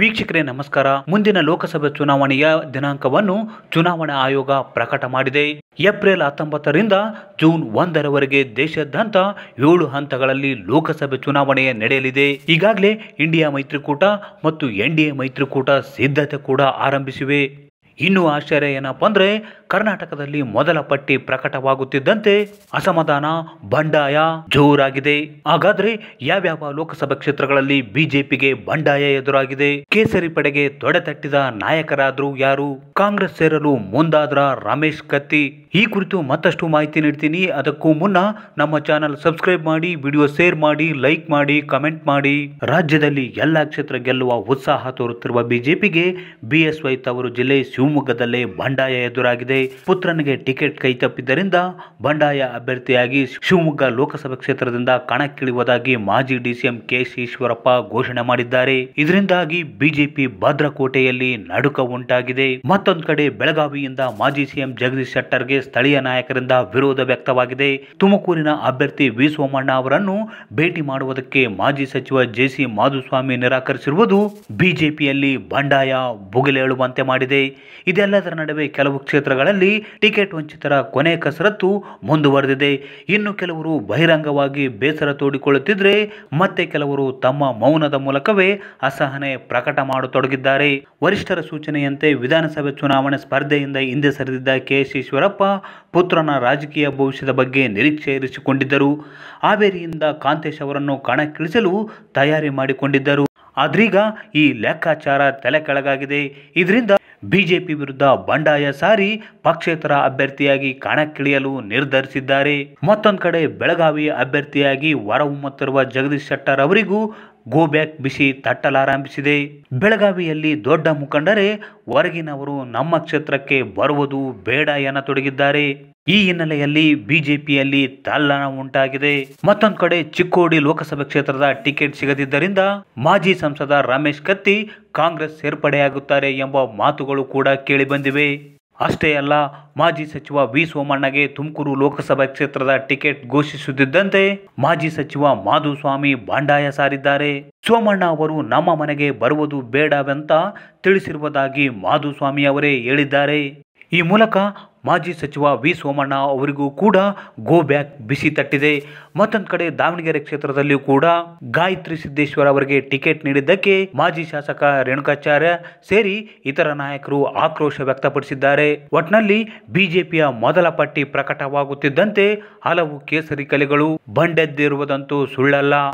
ವೀಕ್ಷಕರೇ ನಮಸ್ಕಾರ ಮುಂದಿನ ಲೋಕಸಭೆ ಚುನಾವಣೆಯ ದಿನಾಂಕವನ್ನು ಚುನಾವಣಾ ಆಯೋಗ ಪ್ರಕಟ ಮಾಡಿದೆ ಏಪ್ರಿಲ್ ಹತ್ತೊಂಬತ್ತರಿಂದ ಜೂನ್ ಒಂದರವರೆಗೆ ದೇಶಾದ್ಯಂತ ಏಳು ಹಂತಗಳಲ್ಲಿ ಲೋಕಸಭೆ ಚುನಾವಣೆ ನಡೆಯಲಿದೆ ಈಗಾಗಲೇ ಇಂಡಿಯಾ ಮೈತ್ರಿಕೂಟ ಮತ್ತು ಎನ್ಡಿಎ ಮೈತ್ರಿಕೂಟ ಸಿದ್ಧತೆ ಕೂಡ ಆರಂಭಿಸಿವೆ ಇನ್ನು ಆಶ್ಚರ್ಯ ಏನಪ್ಪ ಅಂದರೆ ಕರ್ನಾಟಕದಲ್ಲಿ ಮೊದಲ ಪಟ್ಟಿ ಪ್ರಕಟವಾಗುತ್ತಿದ್ದಂತೆ ಅಸಮಾಧಾನ ಬಂಡಾಯ ಜೋರಾಗಿದೆ ಹಾಗಾದ್ರೆ ಯಾವ್ಯಾವ ಲೋಕಸಭಾ ಕ್ಷೇತ್ರಗಳಲ್ಲಿ ಬಿಜೆಪಿಗೆ ಬಂಡಾಯ ಎದುರಾಗಿದೆ ಕೇಸರಿ ಪಡೆಗೆ ತೊಡೆತಟ್ಟಿದ ನಾಯಕರಾದರೂ ಯಾರು ಕಾಂಗ್ರೆಸ್ ಸೇರಲು ಮುಂದಾದ್ರ ರಮೇಶ್ ಕತ್ತಿ ಈ ಕುರಿತು ಮತ್ತಷ್ಟು ಮಾಹಿತಿ ನೀಡ್ತೀನಿ ಅದಕ್ಕೂ ಮುನ್ನ ನಮ್ಮ ಚಾನಲ್ ಸಬ್ಸ್ಕ್ರೈಬ್ ಮಾಡಿ ವಿಡಿಯೋ ಶೇರ್ ಮಾಡಿ ಲೈಕ್ ಮಾಡಿ ಕಮೆಂಟ್ ಮಾಡಿ ರಾಜ್ಯದಲ್ಲಿ ಎಲ್ಲ ಕ್ಷೇತ್ರ ಗೆಲ್ಲುವ ಉತ್ಸಾಹ ತೋರುತ್ತಿರುವ ಬಿಜೆಪಿಗೆ ಬಿಎಸ್ವೈ ತವರು ಜಿಲ್ಲೆ ಶಿವಮೊಗ್ಗದಲ್ಲೇ ಬಂಡಾಯ ಎದುರಾಗಿದೆ ಪುತ್ರನಿಗೆ ಟಿಕೆಟ್ ಕೈ ತಪ್ಪಿದ್ದರಿಂದ ಬಂಡಾಯ ಅಭ್ಯರ್ಥಿಯಾಗಿ ಶಿವಮೊಗ್ಗ ಲೋಕಸಭಾ ಕ್ಷೇತ್ರದಿಂದ ಕಣಕ್ಕಿಳಿಯುವುದಾಗಿ ಮಾಜಿ ಡಿಸಿಎಂ ಕೆಎಸ್ ಈಶ್ವರಪ್ಪ ಘೋಷಣೆ ಮಾಡಿದ್ದಾರೆ ಇದರಿಂದಾಗಿ ಬಿಜೆಪಿ ಭದ್ರಕೋಟೆಯಲ್ಲಿ ನಡುಕ ಉಂಟಾಗಿದೆ ಮತ್ತೊಂದು ಕಡೆ ಬೆಳಗಾವಿಯಿಂದ ಮಾಜಿ ಸಿಎಂ ಜಗದೀಶ್ ಶೆಟ್ಟರ್ಗೆ ಸ್ಥಳೀಯ ನಾಯಕರಿಂದ ವಿರೋಧ ವ್ಯಕ್ತವಾಗಿದೆ ತುಮಕೂರಿನ ಅಭ್ಯರ್ಥಿ ವಿ ಸೋಮಣ್ಣ ಅವರನ್ನು ಭೇಟಿ ಮಾಡುವುದಕ್ಕೆ ಮಾಜಿ ಸಚಿವ ಜೆಸಿ ಮಾಧುಸ್ವಾಮಿ ನಿರಾಕರಿಸಿರುವುದು ಬಿಜೆಪಿಯಲ್ಲಿ ಬಂಡಾಯ ಭುಗಿಲೇಳುವಂತೆ ಮಾಡಿದೆ ಇದೆಲ್ಲದರ ನಡುವೆ ಕೆಲವು ಕ್ಷೇತ್ರಗಳಲ್ಲಿ ಟಿಕೆಟ್ ವಂಚಿತರ ಕೊನೆ ಕಸರತ್ತು ಮುಂದುವರೆದಿದೆ ಇನ್ನು ಕೆಲವರು ಬಹಿರಂಗವಾಗಿ ಬೇಸರ ತೋಡಿಕೊಳ್ಳುತ್ತಿದ್ದರೆ ಮತ್ತೆ ಕೆಲವರು ತಮ್ಮ ಮೌನದ ಮೂಲಕವೇ ಅಸಹನೆ ಪ್ರಕಟ ಮಾಡತೊಡಗಿದ್ದಾರೆ ವರಿಷ್ಠರ ಸೂಚನೆಯಂತೆ ವಿಧಾನಸಭೆ ಚುನಾವಣೆ ಸ್ಪರ್ಧೆಯಿಂದ ಹಿಂದೆ ಸರಿದಿದ್ದ ಕೆಎಸ್ ಈಶ್ವರಪ್ಪ ಪುತ್ರನ ರಾಜಕೀಯ ಭವಿಷ್ಯದ ಬಗ್ಗೆ ನಿರೀಕ್ಷೆ ಇರಿಸಿಕೊಂಡಿದ್ದರು ಹಾವೇರಿಯಿಂದ ಕಾಂತೇಶ್ ಅವರನ್ನು ಕಣಕ್ಕಿಳಿಸಲು ತಯಾರಿ ಮಾಡಿಕೊಂಡಿದ್ದರು ಆದ್ರೀಗ ಈ ಲೆಕ್ಕಾಚಾರ ತಲೆ ಕೆಳಗಾಗಿದೆ ಇದರಿಂದ ಬಿಜೆಪಿ ವಿರುದ್ಧ ಬಂಡಾಯ ಸಾರಿ ಪಕ್ಷೇತರ ಅಭ್ಯರ್ಥಿಯಾಗಿ ಕಣಕ್ಕಿಳಿಯಲು ನಿರ್ಧರಿಸಿದ್ದಾರೆ ಮತ್ತೊಂದು ಕಡೆ ಬೆಳಗಾವಿ ಅಭ್ಯರ್ಥಿಯಾಗಿ ಹೊರಹೊಮ್ಮುತ್ತಿರುವ ಜಗದೀಶ್ ಶೆಟ್ಟರ್ ಅವರಿಗೂ ಗೋ ಬ್ಯಾಕ್ ಬಿಸಿ ತಟ್ಟಲಾರಂಭಿಸಿದೆ ಬೆಳಗಾವಿಯಲ್ಲಿ ದೊಡ್ಡ ಮುಖಂಡರೇ ಹೊರಗಿನವರು ನಮ್ಮ ಕ್ಷೇತ್ರಕ್ಕೆ ಬರುವುದು ಬೇಡ ಎನ್ನತೊಡಗಿದ್ದಾರೆ ಈ ಹಿನ್ನೆಲೆಯಲ್ಲಿ ಬಿಜೆಪಿಯಲ್ಲಿ ತಲ್ಲಣ ಉಂಟಾಗಿದೆ ಮತ್ತೊಂದು ಕಡೆ ಚಿಕ್ಕೋಡಿ ಲೋಕಸಭೆ ಕ್ಷೇತ್ರದ ಟಿಕೆಟ್ ಸಿಗದಿದ್ದರಿಂದ ಮಾಜಿ ಸಂಸದ ರಮೇಶ್ ಕತ್ತಿ ಕಾಂಗ್ರೆಸ್ ಸೇರ್ಪಡೆಯಾಗುತ್ತಾರೆ ಎಂಬ ಮಾತುಗಳು ಕೂಡ ಕೇಳಿಬಂದಿವೆ ಅಷ್ಟೇ ಅಲ್ಲ ಮಾಜಿ ಸಚಿವ ವಿ ಸೋಮಣ್ಣಗೆ ತುಮಕೂರು ಲೋಕಸಭಾ ಕ್ಷೇತ್ರದ ಟಿಕೆಟ್ ಘೋಷಿಸುತ್ತಿದ್ದಂತೆ ಮಾಜಿ ಸಚಿವ ಮಾಧುಸ್ವಾಮಿ ಬಂಡಾಯ ಸಾರಿದ್ದಾರೆ ಸೋಮಣ್ಣ ಅವರು ನಮ್ಮ ಮನೆಗೆ ಬರುವುದು ಬೇಡವೆಂತ ತಿಳಿಸಿರುವುದಾಗಿ ಮಾಧುಸ್ವಾಮಿ ಅವರೇ ಹೇಳಿದ್ದಾರೆ ಈ ಮೂಲಕ ಮಾಜಿ ಸಚಿವ ವಿ ಸೋಮಣ್ಣ ಅವರಿಗೂ ಕೂಡ ಗೋ ಬ್ಯಾಕ್ ಬಿಸಿ ತಟ್ಟಿದೆ ಮತ್ತೊಂದು ಕಡೆ ದಾವಣಗೆರೆ ಕ್ಷೇತ್ರದಲ್ಲಿಯೂ ಕೂಡ ಗಾಯತ್ರಿ ಸಿದ್ದೇಶ್ವರ ಅವರಿಗೆ ಟಿಕೆಟ್ ನೀಡಿದ್ದಕ್ಕೆ ಮಾಜಿ ಶಾಸಕ ರೇಣುಕಾಚಾರ್ಯ ಸೇರಿ ಇತರ ನಾಯಕರು ಆಕ್ರೋಶ ವ್ಯಕ್ತಪಡಿಸಿದ್ದಾರೆ ಒಟ್ನಲ್ಲಿ ಬಿಜೆಪಿಯ ಮೊದಲ ಪಟ್ಟಿ ಪ್ರಕಟವಾಗುತ್ತಿದ್ದಂತೆ ಹಲವು ಕೇಸರಿ ಕಲೆಗಳು ಬಂಡೆದ್ದಿರುವುದಂತೂ ಸುಳ್ಳಲ್ಲ